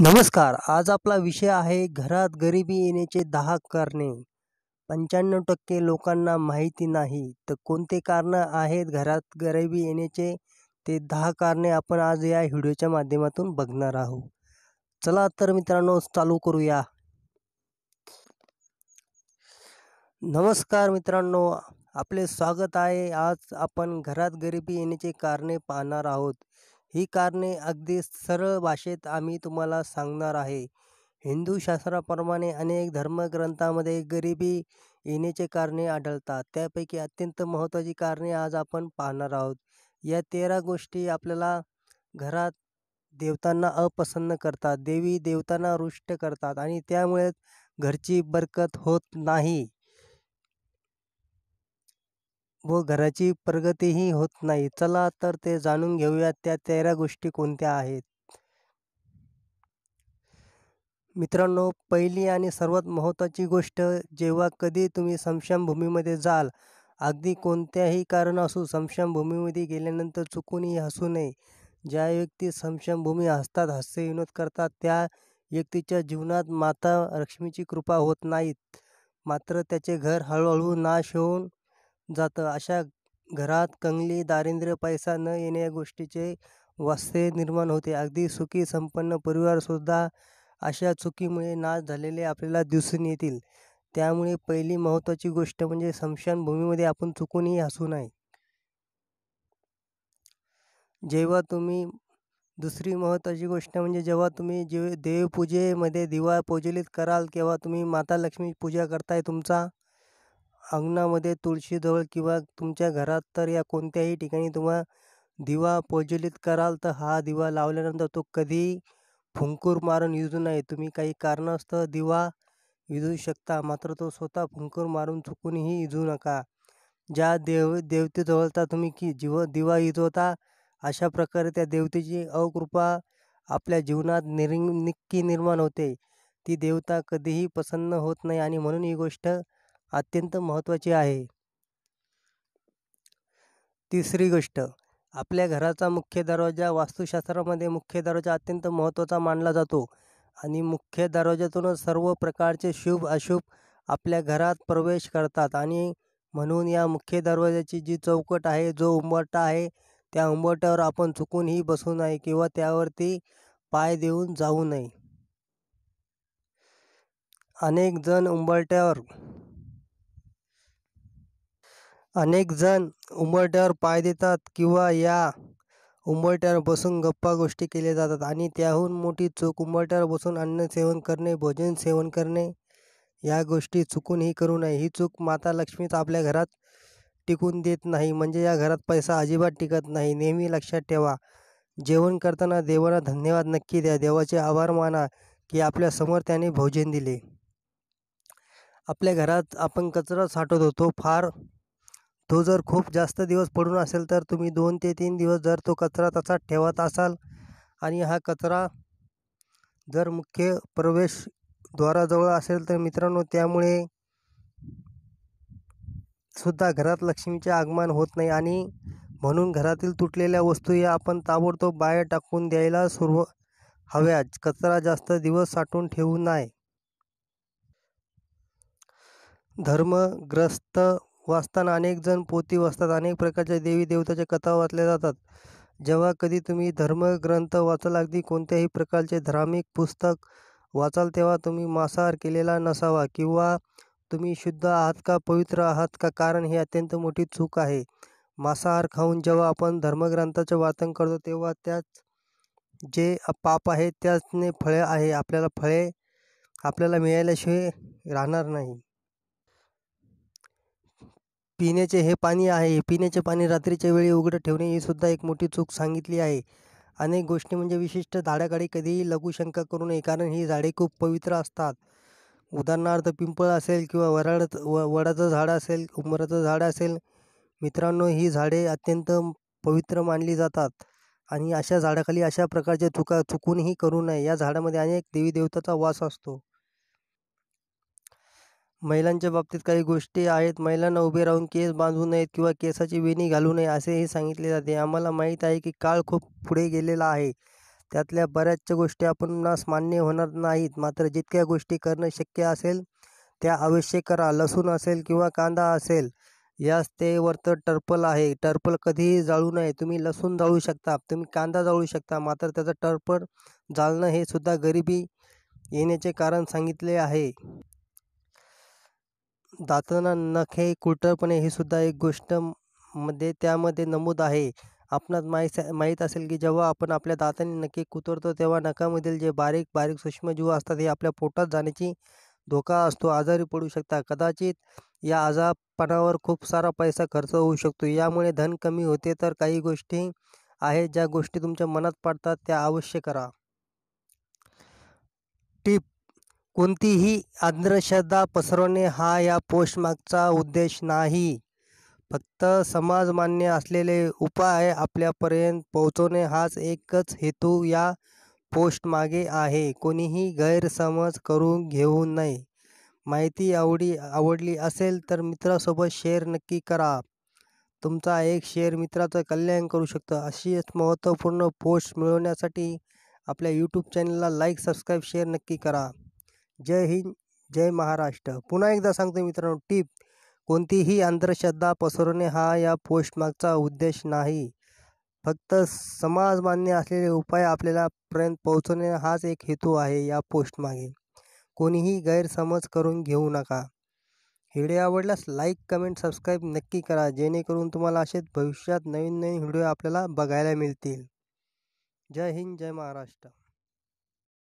नमस्कार आज आपला विषय आहे घरात गरिबी येण्याचे दहा कारणे पंच्याण्णव टक्के लोकांना माहिती नाही तर कोणते कारणं आहेत घरात गरिबी येण्याचे ते दहा कारणे आपण आज या व्हिडिओच्या माध्यमातून बघणार आहोत चला तर मित्रांनो चालू करूया नमस्कार मित्रांनो आपले स्वागत आहे आज आपण घरात गरिबी येण्याचे कारणे पाहणार आहोत ही कारणे अगदी सरळ भाषेत आम्ही तुम्हाला सांगणार आहे हिंदू शास्त्राप्रमाणे अनेक धर्मग्रंथामध्ये गरिबी येण्याचे कारणे आढळतात त्यापैकी अत्यंत महत्त्वाची कारणे आज आपण पाहणार आहोत या तेरा गोष्टी आपल्याला घरात देवतांना अपसन्न करतात देवी देवतांना रुष्ट करतात आणि त्यामुळे घरची बरकत होत नाही व घराची प्रगतीही होत नाही चला तर ते जाणून घेऊया त्या तेरा गोष्टी कोणत्या आहेत मित्रांनो पहिली आणि सर्वात महत्त्वाची गोष्ट जेव्हा कधी तुम्ही भूमीमध्ये जाल अगदी कोणत्याही कारण असू भूमीमध्ये गेल्यानंतर चुकूनही हसू नये ज्या व्यक्ती समशमभूमी हसतात हास्य विनोद करतात त्या व्यक्तीच्या जीवनात माता लक्ष्मीची कृपा होत नाहीत मात्र त्याचे घर हळूहळू नाश होऊन जातं. अशा घरात कंगली, दारिद्र्य, पैसा न येणे या वास्ते निर्माण होते. अगदी सुखी, संपन्न परिवारसुद्धा अशा चुकीमुळे नाश झालेले आपल्याला दिसून येतील. त्यामुळे पहिली महत्त्वाची गोष्ट म्हणजे स्मशानभूमीमध्ये आपण चुकूनही हसू नये. जेव्हा तुम्ही दुसरी महत्त्वाची गोष्ट म्हणजे जेव्हा तुम्ही जे देवपूजेमध्ये दिवा प्रज्वलित कराल, तेव्हा तुम्ही माता लक्ष्मी पूजा करताय. तुमचा अंगणामध्ये तुळशीजवळ किंवा तुमच्या घरात तर या कोणत्याही ठिकाणी तुम्हा दिवा प्रज्वलित कराल तर हा दिवा लावल्यानंतर तो कधी फुंकूर मारून युजू नये तुम्ही काही कारणास्तव दिवा विजू शकता मात्र तो स्वतः फुंकूर मारून चुकूनही युजू नका ज्या देव देवतेजवळता तुम्ही की जीव दिवा युजवता अशा प्रकारे त्या देवतेची अकृपा आपल्या जीवनात निर् निक्की निर्माण होते ती देवता कधीही प्रसन्न होत नाही आणि म्हणून ही गोष्ट अत्यंत महत्त्वाची आहे तिसरी गोष्ट आपल्या घराचा मुख्य दरवाजा वास्तुशास्त्रामध्ये मुख्य दरवाजा अत्यंत महत्त्वाचा मानला जातो आणि मुख्य दरवाज्यातूनच सर्व प्रकारचे शुभ अशुभ आपल्या घरात प्रवेश करतात आणि म्हणून या मुख्य दरवाजाची जी चौकट आहे जो उंबरठा आहे त्या उंबरठ्यावर आपण चुकूनही बसू नये किंवा त्यावरती पाय देऊन जाऊ नये अनेक जण उंबरट्यावर अनेक जण उंबरट्यावर पाय देतात किंवा या उंबरट्यावर बसून गप्पा गोष्टी केल्या जातात आणि त्याहून मोठी चूक उंबरट्यावर बसून अन्न सेवन करणे भोजन सेवन करणे या गोष्टी चुकूनही करू नये ही चूक माता लक्ष्मीच आपल्या घरात टिकून देत नाही म्हणजे या घरात पैसा अजिबात टिकत नाही नेहमी लक्षात ठेवा जेवण करताना देवाला धन्यवाद नक्की द्या देवाचे आभार माना की समोर त्याने भोजन दिले आपल्या घरात आपण कचरा साठवत होतो फार तो जर खूप जास्त दिवस पडून असेल तर तुम्ही दोन ते तीन दिवस जर तो कचरा तसाच ठेवत असाल आणि हा कचरा जर मुख्य प्रवेशद्वाराजवळ असेल तर मित्रांनो त्यामुळे सुद्धा घरात लक्ष्मीचे आगमन होत नाही आणि म्हणून घरातील तुटलेल्या वस्तू या आपण ताबडतोब बाहेर टाकून द्यायला सुरू हव्या कचरा जास्त दिवस साठवून ठेवू नये धर्मग्रस्त वाचताना अनेक जण पोती वाचतात अनेक प्रकारच्या देवी देवताच्या कथा वाचल्या जातात जेव्हा कधी तुम्ही धर्मग्रंथ वाचाल अगदी कोणत्याही प्रकारचे धार्मिक पुस्तक वाचाल तेव्हा तुम्ही मांसाहार केलेला नसावा किंवा तुम्ही शुद्ध आहात का पवित्र आहात का कारण ही अत्यंत मोठी चूक आहे मांसाहार खाऊन जेव्हा आपण धर्मग्रंथाचं वाचन करतो तेव्हा त्याच जे पाप आहे त्याचने फळे आहे आपल्याला फळे आपल्याला मिळाल्याशिवाय राहणार नाही पिण्याचे हे पाणी आहे पिण्याचे पाणी रात्रीच्या वेळी उघडं ठेवणे ही सुद्धा एक मोठी चूक सांगितली आहे अनेक गोष्टी म्हणजे विशिष्ट झाडाकडे कधीही लघुशंका करू नये कारण ही झाडे खूप पवित्र असतात उदाहरणार्थ पिंपळ असेल किंवा वराड व वडाचं झाड असेल उंबराचं झाड असेल मित्रांनो ही झाडे अत्यंत पवित्र मानली जातात आणि अशा झाडाखाली अशा प्रकारच्या चुका चुकूनही करू नये या झाडामध्ये अनेक देवी देवताचा वास असतो महिलांच्या बाबतीत काही गोष्टी आहेत महिलांना उभे राहून केस बांधू नयेत किंवा केसाची वेणी घालू नये असेही सांगितले जाते आम्हाला माहीत आहे की काळ खूप पुढे गेलेला आहे त्यातल्या बऱ्याचशा गोष्टी आपणास मान्य होणार नाहीत मात्र जितक्या गोष्टी करणं शक्य असेल त्या अवश्य करा लसूण असेल किंवा कांदा असेल यास ते तर टर्पल आहे टर्पल कधीही जाळू नये तुम्ही लसूण जाळू शकता तुम्ही कांदा जाळू शकता मात्र त्याचं टर्पल जाळणं हे सुद्धा गरिबी येण्याचे कारण सांगितले आहे दातांना नखे कुरटरपणे हे सुद्धा एक गोष्ट मध्ये त्यामध्ये नमूद आहे आपणास माहीत माहीत असेल की जेव्हा आपण आपल्या दाताने नखे कुतरतो तेव्हा नखामधील जे बारीक बारीक सूक्ष्मजीव असतात हे आपल्या पोटात जाण्याची धोका असतो आजारी पडू शकता कदाचित या आजारपणावर खूप सारा पैसा खर्च होऊ शकतो यामुळे धन कमी होते तर काही गोष्टी आहेत ज्या गोष्टी तुमच्या मनात पडतात त्या अवश्य करा टिप कोणतीही अंधश्रद्धा पसरवणे हा या पोस्टमागचा उद्देश नाही फक्त समाजमान्य असलेले उपाय आपल्यापर्यंत पोहोचवणे हाच एकच हेतू या पोस्टमागे आहे कोणीही गैरसमज करून घेऊ नये माहिती आवडी आवडली असेल तर मित्रासोबत शेअर नक्की करा तुमचा एक शेअर मित्राचं कल्याण करू शकतं अशीच महत्त्वपूर्ण पोस्ट मिळवण्यासाठी आपल्या यूट्यूब चॅनलला लाईक सबस्क्राईब शेअर नक्की करा जय हिंद जय महाराष्ट्र पुन्हा एकदा सांगतो मित्रांनो टीप कोणतीही अंधश्रद्धा पसरवणे हा या पोस्टमागचा उद्देश नाही फक्त समाजमान्य असलेले उपाय आपल्याला पर्यंत पोहोचवणे हाच एक हेतू आहे या पोस्टमागे कोणीही गैरसमज करून घेऊ नका व्हिडिओ आवडल्यास लाईक कमेंट सबस्क्राईब नक्की करा जेणेकरून तुम्हाला असेच भविष्यात नवीन नवीन व्हिडिओ आपल्याला बघायला मिळतील जय हिंद जय महाराष्ट्र